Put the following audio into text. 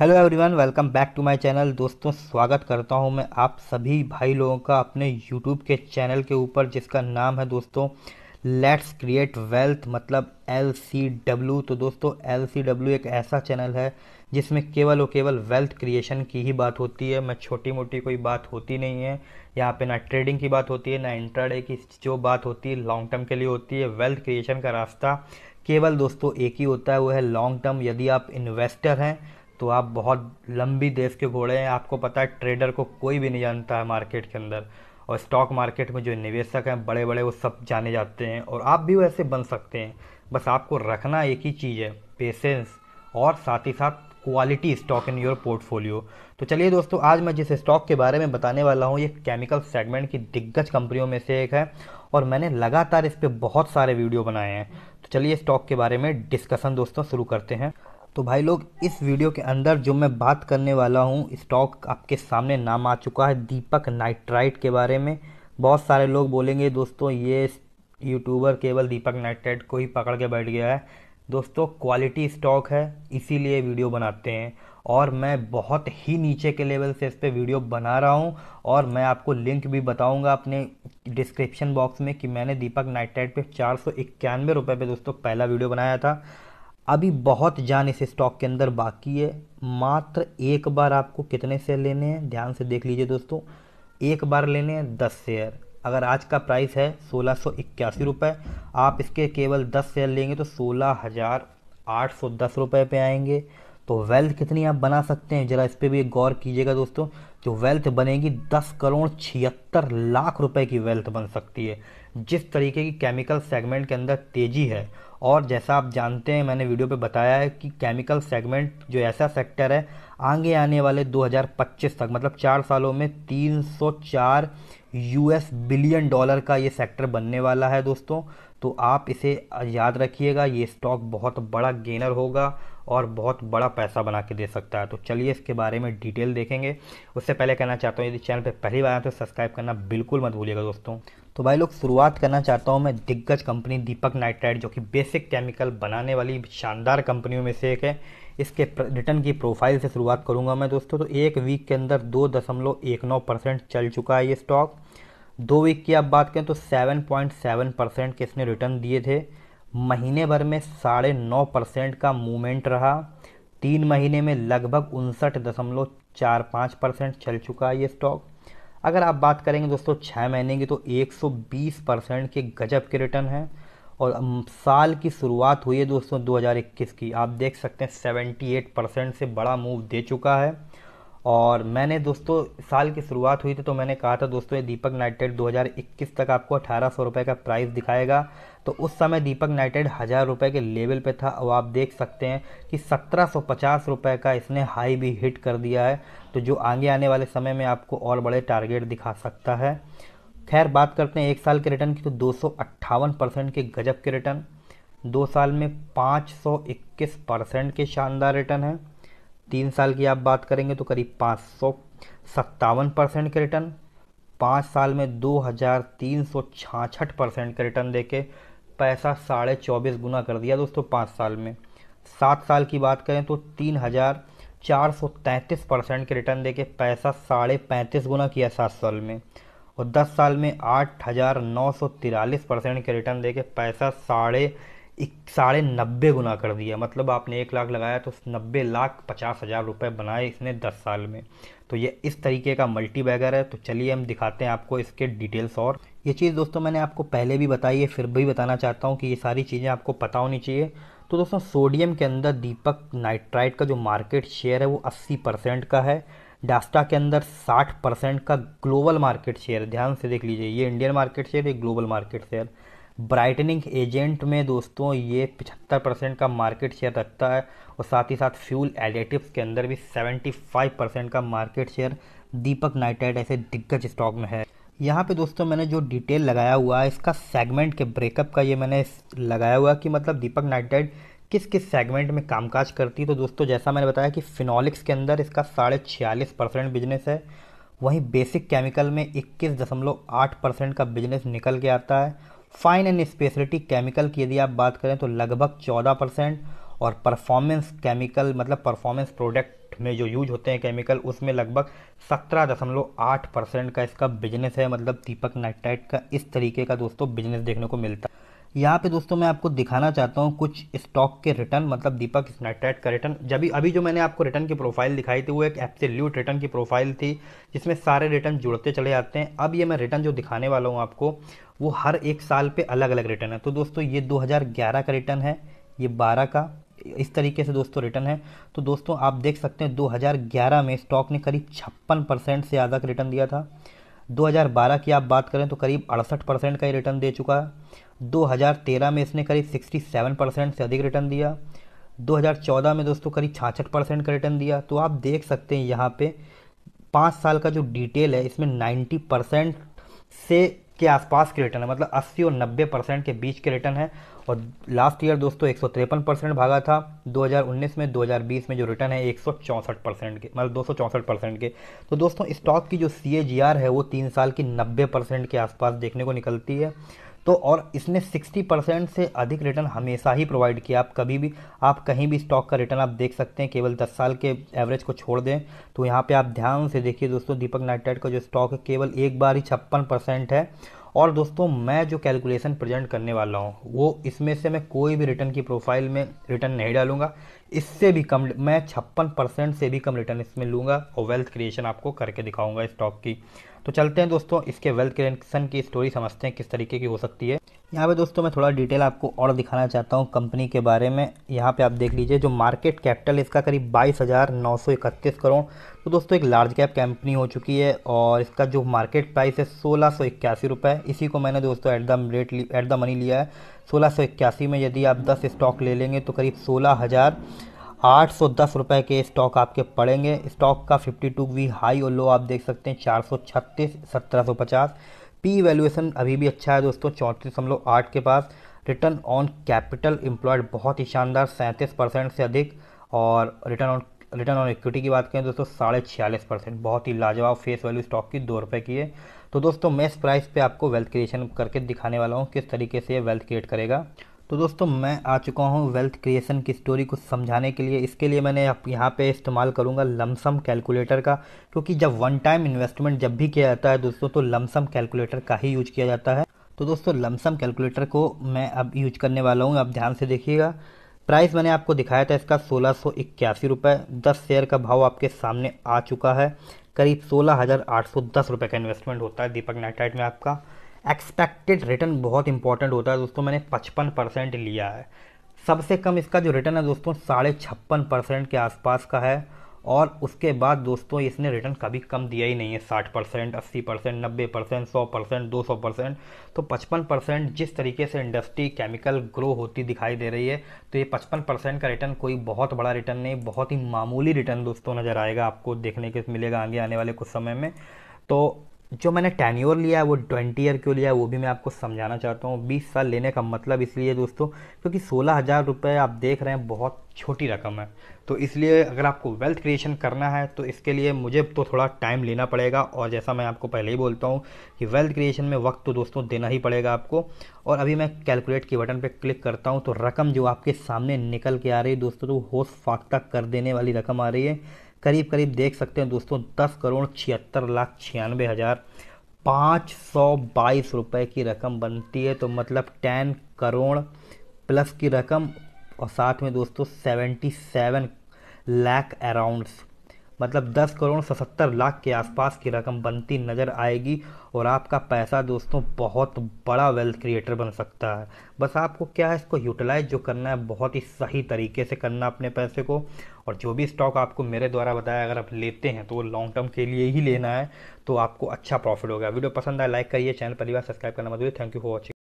hello everyone welcome back to my channel दोस्तों स्वागत करता हूं मैं आप सभी भाई लोगों का अपने यूट्यूब के चैनल के ऊपर जिसका नाम है दोस्तों लेट्स क्रिएट वेल्थ मतलब एल सी डब्ल्यू तो दोस्तों एल सी डब्ल्यू एक ऐसा चैनल है जिसमें केवल और केवल वेल्थ क्रिएशन की ही बात होती है मैं छोटी मोटी कोई बात होती नहीं है यहाँ पे ना ट्रेडिंग की बात होती है ना इंट्राडे की जो बात होती है लॉन्ग टर्म के लिए होती है वेल्थ क्रिएशन का रास्ता केवल दोस्तों एक ही होता है वो है लॉन्ग टर्म यदि आप इन्वेस्टर हैं तो आप बहुत लंबी देश के घोड़े हैं आपको पता है ट्रेडर को कोई भी नहीं जानता है मार्केट के अंदर और स्टॉक मार्केट में जो निवेशक हैं बड़े बड़े वो सब जाने जाते हैं और आप भी वैसे बन सकते हैं बस आपको रखना एक ही चीज़ है पेशेंस और साथ ही साथ quality stock in your portfolio तो चलिए दोस्तों आज मैं जिस स्टॉक के बारे में बताने वाला हूँ ये केमिकल सेगमेंट की दिग्गज कंपनियों में से एक है और मैंने लगातार इस पर बहुत सारे वीडियो बनाए हैं तो चलिए स्टॉक के बारे में डिस्कशन दोस्तों शुरू करते हैं तो भाई लोग इस वीडियो के अंदर जो मैं बात करने वाला हूँ स्टॉक आपके सामने नाम आ चुका है दीपक नाइट्राइट के बारे में बहुत सारे लोग बोलेंगे दोस्तों ये यूट्यूबर केवल दीपक नाइट्राइट को ही पकड़ के बैठ गया है दोस्तों क्वालिटी स्टॉक है इसीलिए वीडियो बनाते हैं और मैं बहुत ही नीचे के लेवल से इस पर वीडियो बना रहा हूँ और मैं आपको लिंक भी बताऊँगा अपने डिस्क्रिप्शन बॉक्स में कि मैंने दीपक नाइट्राइट पे चार सौ इक्यानवे रुपये पर दोस्तों पहला वीडियो बनाया था अभी बहुत जान इस स्टॉक के अंदर बाकी है मात्र एक बार आपको कितने शेयर लेने हैं ध्यान से देख लीजिए दोस्तों एक बार लेने हैं दस शेयर अगर आज का प्राइस है सोलह सौ इक्यासी रुपये आप इसके केवल दस शेयर लेंगे तो सोलह हज़ार आठ सौ दस रुपये पे आएंगे तो वेल्थ कितनी आप बना सकते हैं ज़रा इस पर भी गौर कीजिएगा दोस्तों जो वेल्थ बनेगी दस करोड़ छिहत्तर लाख रुपए की वेल्थ बन सकती है जिस तरीके की केमिकल सेगमेंट के अंदर तेज़ी है और जैसा आप जानते हैं मैंने वीडियो पे बताया है कि केमिकल सेगमेंट जो ऐसा सेक्टर है आगे आने वाले 2025 तक मतलब चार सालों में 304 यूएस बिलियन डॉलर का ये सेक्टर बनने वाला है दोस्तों तो आप इसे याद रखिएगा ये स्टॉक बहुत बड़ा गेनर होगा और बहुत बड़ा पैसा बना के दे सकता है तो चलिए इसके बारे में डिटेल देखेंगे उससे पहले कहना चाहता हूँ यदि चैनल पर पहली बार आए तो सब्सक्राइब करना बिल्कुल मत भूलिएगा दोस्तों तो भाई लोग शुरुआत करना चाहता हूँ मैं दिग्गज कंपनी दीपक नाइट्राइड जो कि बेसिक केमिकल बनाने वाली शानदार कंपनियों में से एक है इसके रिटर्न की प्रोफाइल से शुरुआत करूँगा मैं दोस्तों तो एक वीक के अंदर दो दशमलव एक नौ परसेंट चल चुका है ये स्टॉक दो वीक की आप बात करें तो सेवन पॉइंट सेवन परसेंट के इसने रिटर्न दिए थे महीने भर में साढ़े नौ परसेंट का मूवमेंट रहा तीन महीने में लगभग उनसठ दशमलव चार पाँच परसेंट चल चुका है ये स्टॉक अगर आप बात करेंगे दोस्तों छः महीने की तो 120 परसेंट के गजब के रिटर्न हैं और साल की शुरुआत हुई है दोस्तों 2021 की आप देख सकते हैं 78 परसेंट से बड़ा मूव दे चुका है और मैंने दोस्तों साल की शुरुआत हुई थी तो मैंने कहा था दोस्तों ये दीपक नाइटेड 2021 तक आपको अठारह सौ रुपये का प्राइस दिखाएगा तो उस समय दीपक नाइटेड हज़ार रुपये के लेवल पे था अब आप देख सकते हैं कि सत्रह सौ पचास रुपये का इसने हाई भी हिट कर दिया है तो जो आगे आने वाले समय में आपको और बड़े टारगेट दिखा सकता है खैर बात करते हैं एक साल के रिटर्न की तो दो परसेंट के गजब के रिटर्न दो साल में पाँच परसेंट के शानदार रिटर्न हैं तीन साल की आप बात करेंगे तो करीब पाँच परसेंट के रिटर्न पाँच साल में दो हज़ार तीन सौ छाछठ परसेंट के रिटर्न देके पैसा साढ़े चौबीस गुना कर दिया दोस्तों पाँच साल में सात साल की बात करें तो तीन हज़ार चार सौ तैंतीस परसेंट के रिटर्न देके पैसा साढ़े पैंतीस गुना किया सात साल में और दस साल में आठ हज़ार नौ सौ तिरालीस परसेंट के रिटर्न देके पैसा साढ़े एक साढ़े नब्बे गुना कर दिया मतलब आपने एक लाख लगाया तो नब्बे लाख पचास हज़ार रुपये बनाए इसने दस साल में तो ये इस तरीके का मल्टी बैगर है तो चलिए हम दिखाते हैं आपको इसके डिटेल्स और ये चीज़ दोस्तों मैंने आपको पहले भी बताई है फिर भी बताना चाहता हूँ कि ये सारी चीज़ें आपको पता होनी चाहिए तो दोस्तों सोडियम के अंदर दीपक नाइट्राइट का जो मार्केट शेयर है वो 80 परसेंट का है डास्टा के अंदर 60 परसेंट का ग्लोबल मार्केट शेयर ध्यान से देख लीजिए ये इंडियन मार्केट शेयर ये global market share brightening agent में दोस्तों ये 75 परसेंट का मार्केट शेयर रखता है और साथ ही साथ फ्यूल एडिटिव्स के अंदर भी 75 परसेंट का मार्केट शेयर दीपक नाइटेड ऐसे दिग्गज स्टॉक में है यहाँ पे दोस्तों मैंने जो डिटेल लगाया हुआ है इसका सेगमेंट के ब्रेकअप का ये मैंने लगाया हुआ कि मतलब दीपक नाइटेड किस किस सेगमेंट में कामकाज करती है तो दोस्तों जैसा मैंने बताया कि फिनॉलिक्स के अंदर इसका साढ़े छियालीस परसेंट बिजनेस है वहीं बेसिक केमिकल में इक्कीस दशमलव आठ परसेंट का बिजनेस निकल के आता है फाइन एंड स्पेशलिटी केमिकल की यदि आप बात करें तो लगभग चौदह परसेंट और परफॉर्मेंस केमिकल मतलब परफॉर्मेंस प्रोडक्ट में जो यूज होते हैं केमिकल उसमें लगभग सत्रह दशमलव आठ परसेंट का इसका बिजनेस है मतलब दीपक नाइट्राइट का इस तरीके का दोस्तों बिजनेस देखने को मिलता है यहाँ पे दोस्तों मैं आपको दिखाना चाहता हूँ कुछ स्टॉक के रिटर्न मतलब दीपक स्नैटेट का रिटर्न जब अभी जो मैंने आपको रिटर्न की प्रोफाइल दिखाई थी वो एक एप्सिल्यूट रिटर्न की प्रोफाइल थी जिसमें सारे रिटर्न जुड़ते चले जाते हैं अब ये मैं रिटर्न जो दिखाने वाला हूँ आपको वो हर एक साल पर अलग अलग रिटर्न है तो दोस्तों ये दो का रिटर्न है ये बारह का इस तरीके से दोस्तों रिटर्न है तो दोस्तों आप देख सकते हैं 2011 में स्टॉक ने करीब छप्पन परसेंट से ज़्यादा का रिटर्न दिया था 2012 की आप बात करें तो करीब अड़सठ परसेंट का ये रिटर्न दे चुका है 2013 में इसने करीब 67 परसेंट से अधिक रिटर्न दिया 2014 में दोस्तों करीब छाछठ परसेंट का रिटर्न दिया तो आप देख सकते हैं यहाँ पे पाँच साल का जो डिटेल है इसमें 90 परसेंट से के आसपास के रिटर्न है मतलब 80 और 90 परसेंट के बीच के रिटर्न है और लास्ट ईयर दोस्तों एक परसेंट भागा था 2019 में 2020 में जो रिटर्न है एक परसेंट के मतलब दो परसेंट के तो दोस्तों स्टॉक की जो सी है वो तीन साल की नब्बे परसेंट के आसपास देखने को निकलती है तो और इसने 60 परसेंट से अधिक रिटर्न हमेशा ही प्रोवाइड किया आप कभी भी आप कहीं भी स्टॉक का रिटर्न आप देख सकते हैं केवल 10 साल के एवरेज को छोड़ दें तो यहाँ पे आप ध्यान से देखिए दोस्तों दीपक नाइट्राइट का जो स्टॉक है केवल एक बार ही छप्पन परसेंट है और दोस्तों मैं जो कैलकुलेशन प्रेजेंट करने वाला हूँ वो इसमें से मैं कोई भी रिटर्न की प्रोफाइल में रिटर्न नहीं डालूंगा इससे भी कम मैं छप्पन परसेंट से भी कम रिटर्न इसमें लूँगा और वेल्थ क्रिएशन आपको करके इस स्टॉक की तो चलते हैं दोस्तों इसके वेल्थ क्रिएशन की स्टोरी समझते हैं किस तरीके की हो सकती है यहाँ पे दोस्तों मैं थोड़ा डिटेल आपको और दिखाना चाहता हूँ कंपनी के बारे में यहाँ पे आप देख लीजिए जो मार्केट कैपिटल इसका करीब बाईस हज़ार नौ सौ इकतीस करोड़ तो दोस्तों एक लार्ज कैप कंपनी हो चुकी है और इसका जो मार्केट प्राइस है सोलह सौ इक्यासी रुपये इसी को मैंने दोस्तों at the rate at the money लिया है सोलह सौ इक्यासी में यदि आप दस स्टॉक ले लेंगे तो करीब सोलह हज़ार आठ सौ दस रुपये के स्टॉक आपके पड़ेंगे स्टॉक का फिफ्टी टू वी हाई और लो आप देख सकते हैं चार सौ छत्तीस सत्रह सौ पचास पी वैल्यूएशन अभी भी अच्छा है दोस्तों चौंतीस दशमलव आठ के पास रिटर्न ऑन कैपिटल एम्प्लॉयड बहुत ही शानदार सैंतीस परसेंट से अधिक और return on return on equity की बात करें दोस्तों साढ़े छियालीस परसेंट बहुत ही लाजवाब फेस वैल्यू स्टॉक की दो रुपये की है तो दोस्तों मैं इस प्राइस पे आपको वेल्थ क्रिएशन करके दिखाने वाला हूँ किस तरीके से ये वेल्थ क्रिएट करेगा तो दोस्तों मैं आ चुका हूँ वेल्थ क्रिएशन की स्टोरी को समझाने के लिए इसके लिए मैंने यहाँ पे इस्तेमाल करूँगा लमसम कैलकुलेटर का क्योंकि जब वन टाइम इन्वेस्टमेंट जब भी किया जाता है दोस्तों तो लमसम कैलकुलेटर का ही यूज किया जाता है तो दोस्तों लमसम कैलकुलेटर को मैं अब यूज करने वाला हूँ आप ध्यान से देखिएगा प्राइस मैंने आपको दिखाया था इसका सोलह सौ इक्यासी रुपये दस शेयर का भाव आपके सामने आ चुका है करीब सोलह हज़ार आठ सौ दस रुपये का इन्वेस्टमेंट होता है दीपक नाइटाइट में आपका एक्सपेक्टेड रिटर्न बहुत इंपॉर्टेंट होता है दोस्तों मैंने पचपन परसेंट लिया है सबसे कम इसका जो रिटर्न है दोस्तों साढ़े छप्पन परसेंट के आसपास का है और उसके बाद दोस्तों इसने रिटर्न कभी कम दिया ही नहीं है साठ परसेंट अस्सी परसेंट नब्बे परसेंट सौ परसेंट दो सौ परसेंट तो पचपन परसेंट जिस तरीके से इंडस्ट्री केमिकल ग्रो होती दिखाई दे रही है तो ये पचपन परसेंट का रिटर्न कोई बहुत बड़ा रिटर्न नहीं बहुत ही मामूली रिटर्न दोस्तों नज़र आएगा आपको देखने के मिलेगा आगे आने वाले कुछ समय में तो जो मैंने टेन ईयर लिया है वो ट्वेंटी ईयर क्यों लिया है वो भी मैं आपको समझाना चाहता हूँ बीस साल लेने का मतलब इसलिए दोस्तों क्योंकि सोलह हज़ार रुपये आप देख रहे हैं बहुत छोटी रकम है तो इसलिए अगर आपको वेल्थ क्रिएशन करना है तो इसके लिए मुझे तो थोड़ा टाइम लेना पड़ेगा और जैसा मैं आपको पहले ही बोलता हूँ कि वेल्थ क्रिएशन में वक्त तो दोस्तों देना ही पड़ेगा आपको और अभी मैं कैलकुलेट के बटन पर क्लिक करता हूँ तो रकम जो आपके सामने निकल के आ रही है दोस्तों तो होश फाख्ता कर देने वाली रकम आ रही है करीब करीब देख सकते हैं दोस्तों दस करोड़ छिहत्तर लाख छियानवे हज़ार पाँच सौ बाईस रुपये की रकम बनती है तो मतलब टेन करोड़ प्लस की रकम और साथ में दोस्तों सेवेंटी सेवन लैक अराउंड्स मतलब 10 करोड़ सतहत्तर लाख के आसपास की रकम बनती नज़र आएगी और आपका पैसा दोस्तों बहुत बड़ा वेल्थ क्रिएटर बन सकता है बस आपको क्या है इसको यूटिलाइज जो करना है बहुत ही सही तरीके से करना अपने पैसे को और जो भी स्टॉक आपको मेरे द्वारा बताया अगर आप लेते हैं तो वो लॉन्ग टर्म के लिए ही लेना है तो आपको अच्छा प्रॉफिट होगा वीडियो पसंद आए लाइक करिए चैनल परिवार सब्सक्राइब करना मत भूलिए थैंक यू फॉर वॉचिंग